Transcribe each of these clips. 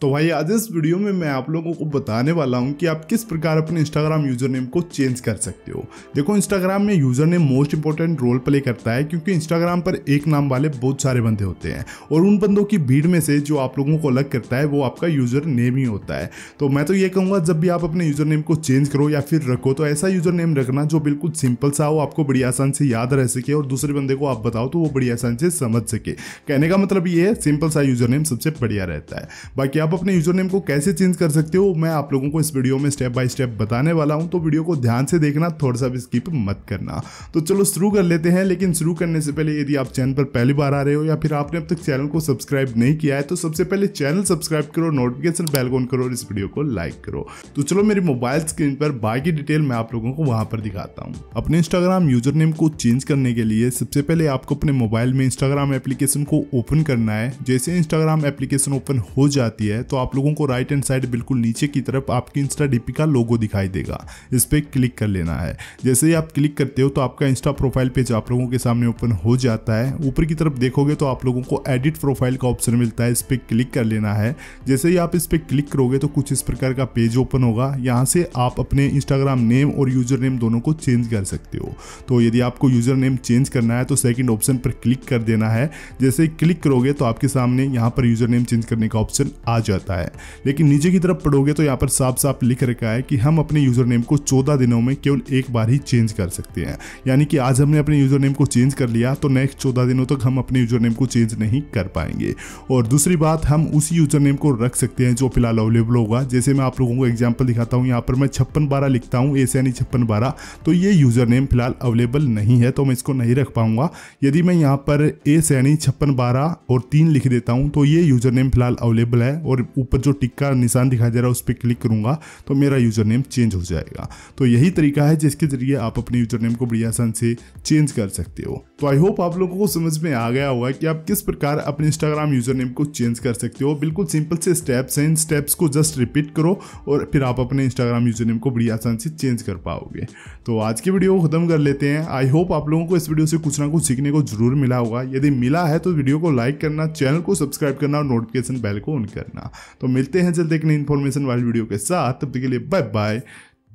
तो भाई आज इस वीडियो में मैं आप लोगों को बताने वाला हूं कि आप किस प्रकार अपने इंस्टाग्राम यूजर नेम को चेंज कर सकते हो देखो इंस्टाग्राम में user name most important role play करता है क्योंकि इंस्टाग्राम पर एक नाम वाले बहुत सारे बंदे होते हैं और उन बंदों की भीड़ में से जो आप लोगों को अलग करता है वो आपका यूजर नेम ही होता है तो मैं तो ये कहूँगा जब भी आप अपने यूजर नेम को चेंज करो या फिर रखो तो ऐसा यूजर नेम रखना जो बिल्कुल सिंपल सा हो आपको बड़ी आसान से याद रह सके और दूसरे बंदे को आप बताओ तो वो बड़ी आसान से समझ सके कहने का मतलब ये है सिंपल सा यूजर नेम सबसे बढ़िया रहता है बाकी आप अपने यूजर नेम को कैसे चेंज कर सकते हो मैं आप लोगों को इस वीडियो में स्टेप बाय स्टेप बताने वाला हूँ तो वीडियो को ध्यान से देखना थोड़ा सा भी स्किप मत करना तो चलो शुरू कर लेते हैं लेकिन शुरू करने से पहले यदि आप चैनल पर पहली बार आ रहे हो या फिर आपने अब तक चैनल को सब्सक्राइब नहीं किया है तो सबसे पहले चैनल सब्सक्राइब करो नोटिफिकेशन बेल ऑन करो और इस वीडियो को लाइक करो तो चलो मेरी मोबाइल स्क्रीन पर बाकी डिटेल मैं आप लोगों को वहां पर दिखाता हूँ अपने इंस्टाग्राम यूजर नेम को चेंज करने के लिए सबसे पहले आपको अपने मोबाइल में इंस्टाग्राम एप्लीकेशन को ओपन करना है जैसे इंस्टाग्राम एप्लीकेशन ओपन हो जाती है है तो आप लोगों को राइट हैंड साइड बिल्कुल नीचे की तरफ आपकी इंस्टा डी का लोगो दिखाई देगा इस पर क्लिक कर लेना है जैसे ही आप क्लिक करते हो तो आपका इंस्टा प्रोफाइल पेज आप लोगों के सामने ओपन हो जाता है ऊपर की तरफ देखोगे तो आप लोगों को एडिट प्रोफाइल का ऑप्शन मिलता है इस पर क्लिक कर लेना है जैसे ही आप इस पर क्लिक करोगे तो कुछ इस प्रकार का पेज ओपन होगा यहाँ से आप अपने इंस्टाग्राम नेम और यूजर नेम दोनों को चेंज कर सकते हो तो यदि आपको यूजर नेम चेंज करना है तो सेकेंड ऑप्शन पर क्लिक कर देना है जैसे क्लिक करोगे तो आपके सामने यहाँ पर यूजर नेम चेंज करने का ऑप्शन आ जाता है लेकिन नीचे की तरफ पढ़ोगे तो यहाँ पर साफ साफ लिख रखा है कि हम अपने यूज़र नेम को चौदह दिनों में केवल एक बार ही चेंज कर सकते हैं यानी कि आज हमने अपने यूज़र नेम को चेंज कर लिया तो नेक्स्ट चौदह दिनों तक हम अपने यूज़र नेम को चेंज नहीं कर पाएंगे और दूसरी बात हम उसी यूज़र नेम को रख सकते हैं जो फिलहाल अवेलेबल होगा जैसे मैं आप लोगों को एग्जाम्पल दिखाता हूँ यहाँ पर मैं छप्पन बारह लिखता हूँ ऐसे यानी छप्पन बारह तो ये यूज़र नेम फिलहाल अवेलेबल नहीं है तो मैं इसको नहीं रख पाऊंगा यदि मैं यहाँ पर ए सैनी छप्पन बारह और तीन लिख देता हूँ तो ये यूज़र नेम फिलहाल अवेलेबल है और और ऊपर जो टिक्का निशान दिखाई दे रहा है उस पर क्लिक करूंगा तो मेरा यूज़र नेम चेंज हो जाएगा तो यही तरीका है जिसके ज़रिए आप अपने यूज़र नेम को बड़ी आसान से चेंज कर सकते हो तो आई होप आप लोगों को समझ में आ गया होगा कि आप किस प्रकार अपने इंस्टाग्राम यूज़र नेम को चेंज कर सकते हो बिल्कुल सिंपल से स्टेप्स हैं इन स्टेप्स को जस्ट रिपीट करो और फिर आप अपने इंस्टाग्राम यूज़र नेम को बड़ी आसान से चेंज कर पाओगे तो आज की वीडियो को ख़त्म कर लेते हैं आई होप आप लोगों को इस वीडियो से कुछ ना कुछ सीखने को जरूर मिला होगा यदि मिला है तो वीडियो को लाइक करना चैनल को सब्सक्राइब करना और नोटिफिकेशन बेल को ऑन करना तो मिलते हैं जल्द एक नई इन्फॉर्मेशन वाली वीडियो के साथ तब तक के लिए बाय बाय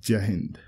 जय हिंद